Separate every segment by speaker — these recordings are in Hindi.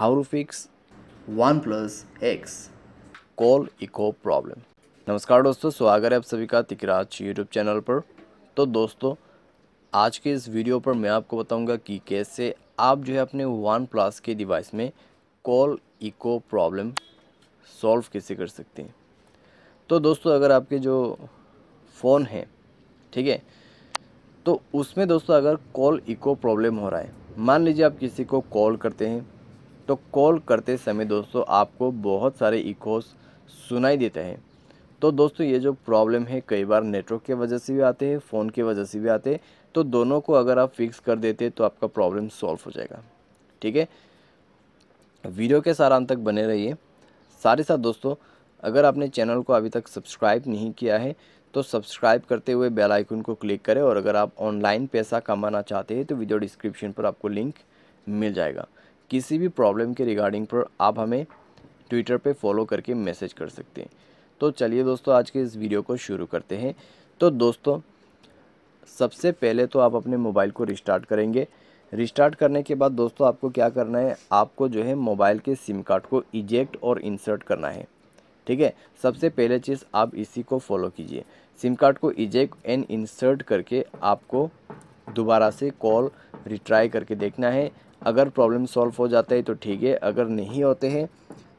Speaker 1: how to fix OnePlus x call echo problem नमस्कार दोस्तों स्वागत है आप सभी का तिकराज यूट्यूब चैनल पर तो दोस्तों आज के इस वीडियो पर मैं आपको बताऊंगा कि कैसे आप जो है अपने वन प्लस के डिवाइस में कॉल इको प्रॉब्लम सॉल्व कैसे कर सकते हैं तो दोस्तों अगर आपके जो फ़ोन है ठीक है तो उसमें दोस्तों अगर कॉल इको प्रॉब्लम हो रहा है मान लीजिए आप किसी को कॉल करते हैं तो कॉल करते समय दोस्तों आपको बहुत सारे इकोस सुनाई देते हैं तो दोस्तों ये जो प्रॉब्लम है कई बार नेटवर्क के वजह से भी आते हैं फ़ोन के वजह से भी आते हैं तो दोनों को अगर आप फिक्स कर देते तो आपका प्रॉब्लम सॉल्व हो जाएगा ठीक है वीडियो के अंत तक बने रहिए सारे साथ दोस्तों अगर आपने चैनल को अभी तक सब्सक्राइब नहीं किया है तो सब्सक्राइब करते हुए बेल आइकन को क्लिक करें और अगर आप ऑनलाइन पैसा कमाना चाहते हैं तो वीडियो डिस्क्रिप्शन पर आपको लिंक मिल जाएगा किसी भी प्रॉब्लम के रिगार्डिंग पर आप हमें ट्विटर पे फॉलो करके मैसेज कर सकते हैं तो चलिए दोस्तों आज के इस वीडियो को शुरू करते हैं तो दोस्तों सबसे पहले तो आप अपने मोबाइल को रिस्टार्ट करेंगे रिस्टार्ट करने के बाद दोस्तों आपको क्या करना है आपको जो है मोबाइल के सिम कार्ड को इजेक्ट और इंसर्ट करना है ठीक है सबसे पहले चीज़ आप इसी को फॉलो कीजिए सिम कार्ड को इजेक्ट एंड इंसर्ट करके आपको दोबारा से कॉल रिट्राई करके देखना है अगर प्रॉब्लम सॉल्व हो जाता है तो ठीक है अगर नहीं होते हैं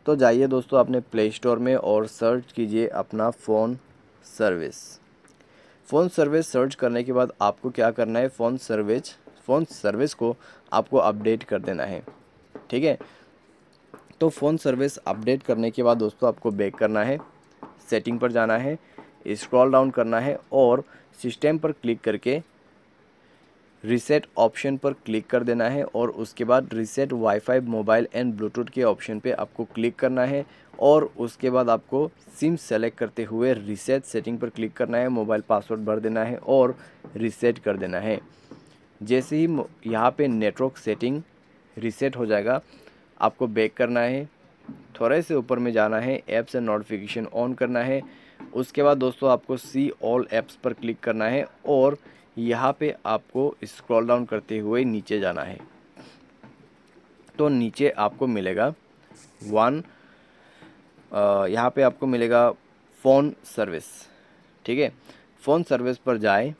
Speaker 1: तो जाइए दोस्तों अपने प्ले स्टोर में और सर्च कीजिए अपना phone service phone service search करने के बाद आपको क्या करना है फ़ोन सर्विस फ़ोन सर्विस को आपको अपडेट कर देना है ठीक है तो फ़ोन सर्विस अपडेट करने के बाद दोस्तों आपको बैक करना है सेटिंग पर जाना है स्क्रॉल डाउन करना है और सिस्टम पर क्लिक करके रीसेट ऑप्शन पर क्लिक कर देना है और उसके बाद reset Wi-Fi mobile and Bluetooth के ऑप्शन पे आपको क्लिक करना है और उसके बाद आपको सिम सेलेक्ट करते हुए रीसेट सेटिंग पर क्लिक करना है मोबाइल पासवर्ड भर देना है और रीसेट कर देना है जैसे ही यहाँ पे नेटवर्क सेटिंग रीसेट हो जाएगा आपको बैक करना है थोड़े से ऊपर में जाना है ऐप्स एंड नोटिफिकेशन ऑन करना है उसके बाद दोस्तों आपको सी ऑल ऐप्स पर क्लिक करना है और यहाँ पे आपको स्क्रॉल डाउन करते हुए नीचे जाना है तो नीचे आपको मिलेगा वन यहाँ पे आपको मिलेगा फ़ोन सर्विस ठीक है फ़ोन सर्विस पर जाए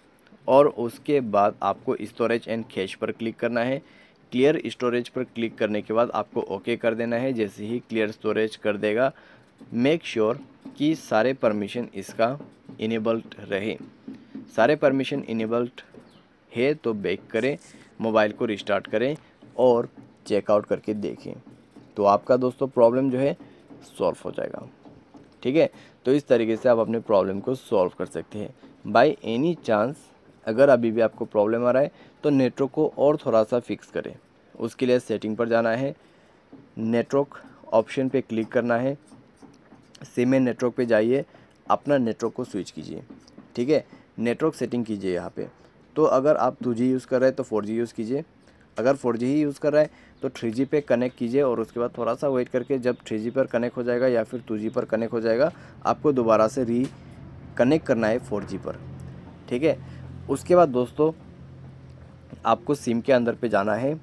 Speaker 1: और उसके बाद आपको स्टोरेज एंड कैश पर क्लिक करना है क्लियर स्टोरेज पर क्लिक करने के बाद आपको ओके कर देना है जैसे ही क्लियर स्टोरेज कर देगा मेक श्योर sure कि सारे परमिशन इसका इनेबल्ड रहे सारे परमिशन इनेबल्ड है तो बैक करें मोबाइल को रिस्टार्ट करें और चेकआउट करके देखें तो आपका दोस्तों प्रॉब्लम जो है सॉल्व हो जाएगा ठीक है तो इस तरीके से आप अपने प्रॉब्लम को सॉल्व कर सकते हैं बाय एनी चांस अगर अभी भी आपको प्रॉब्लम आ रहा है तो नेटवर्क को और थोड़ा सा फिक्स करें उसके लिए सेटिंग पर जाना है नेटवर्क ऑप्शन पे क्लिक करना है सिम नेटवर्क पे जाइए अपना नेटवर्क को स्विच कीजिए ठीक है नेटवर्क सेटिंग कीजिए यहाँ पे तो अगर आप टू यूज़ कर रहे हैं तो फोर यूज़ कीजिए अगर फोर ही यूज़ कर रहा है तो थ्री पे कनेक्ट कीजिए और उसके बाद थोड़ा सा वेट करके जब थ्री पर कनेक्ट हो जाएगा या फिर टू पर कनेक्ट हो जाएगा आपको दोबारा से री कनेक्ट करना है फोर पर ठीक है उसके बाद दोस्तों आपको सिम के अंदर पे जाना है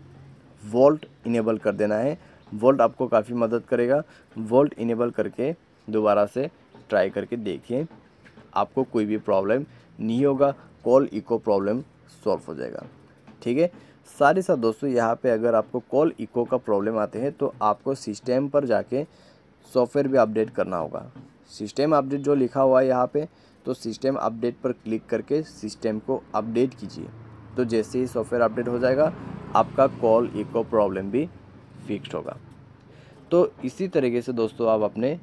Speaker 1: वोल्ट इनेबल कर देना है वोल्ट आपको काफ़ी मदद करेगा वोल्ट इनेबल करके दोबारा से ट्राई करके देखिए आपको कोई भी प्रॉब्लम नहीं होगा कॉल इको प्रॉब्लम सॉल्व हो जाएगा ठीक है सारे साथ दोस्तों यहाँ पे अगर आपको कॉल इको का प्रॉब्लम आते हैं तो आपको सिस्टम पर जाके सॉफ्टवेयर भी अपडेट करना होगा सिस्टम अपडेट जो लिखा हुआ है यहाँ पे तो सिस्टम अपडेट पर क्लिक करके सिस्टम को अपडेट कीजिए तो जैसे ही सॉफ्टवेयर अपडेट हो जाएगा आपका कॉल इको प्रॉब्लम भी फिक्स होगा तो इसी तरीके से दोस्तों आप अपने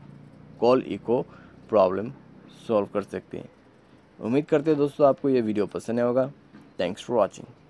Speaker 1: कॉल इको प्रॉब्लम सॉल्व कर सकते हैं उम्मीद करते हैं दोस्तों आपको ये वीडियो पसंद होगा थैंक्स फॉर वॉचिंग